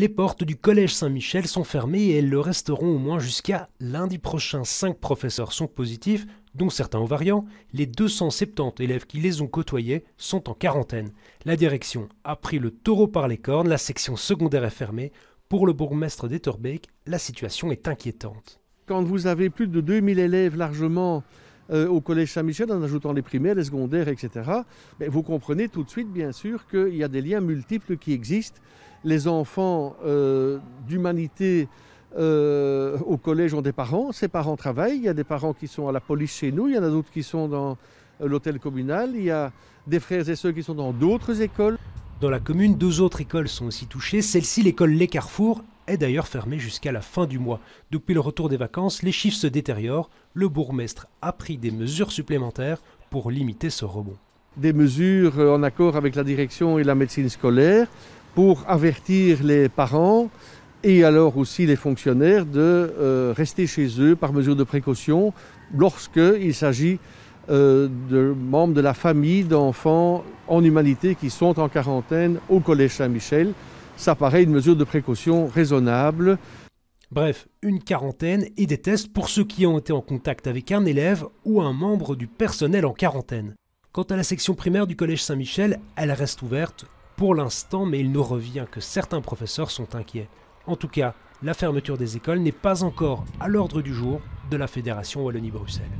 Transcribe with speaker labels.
Speaker 1: Les portes du Collège Saint-Michel sont fermées et elles le resteront au moins jusqu'à lundi prochain. Cinq professeurs sont positifs, dont certains variants. Les 270 élèves qui les ont côtoyés sont en quarantaine. La direction a pris le taureau par les cornes, la section secondaire est fermée. Pour le bourgmestre d'Etterbeek, la situation est inquiétante.
Speaker 2: Quand vous avez plus de 2000 élèves largement euh, au Collège Saint-Michel en ajoutant les primaires, les secondaires, etc. Mais vous comprenez tout de suite, bien sûr, qu'il y a des liens multiples qui existent. Les enfants euh, d'humanité euh, au collège ont des parents, ces parents travaillent, il y a des parents qui sont à la police chez nous, il y en a d'autres qui sont dans l'hôtel communal,
Speaker 1: il y a des frères et sœurs qui sont dans d'autres écoles. Dans la commune, deux autres écoles sont aussi touchées, celle-ci l'école Les Carrefours est d'ailleurs fermé jusqu'à la fin du mois. Depuis le retour des vacances, les chiffres se détériorent. Le bourgmestre a pris des mesures supplémentaires pour limiter ce rebond. Des mesures en
Speaker 2: accord avec la direction et la médecine scolaire pour avertir les parents et alors aussi les fonctionnaires de euh, rester chez eux par mesure de précaution lorsqu'il s'agit euh, de membres de la famille d'enfants en humanité qui sont en quarantaine au Collège Saint-Michel ça paraît une mesure de précaution raisonnable.
Speaker 1: Bref, une quarantaine et des tests pour ceux qui ont été en contact avec un élève ou un membre du personnel en quarantaine. Quant à la section primaire du Collège Saint-Michel, elle reste ouverte pour l'instant, mais il nous revient que certains professeurs sont inquiets. En tout cas, la fermeture des écoles n'est pas encore à l'ordre du jour de la Fédération Wallonie-Bruxelles.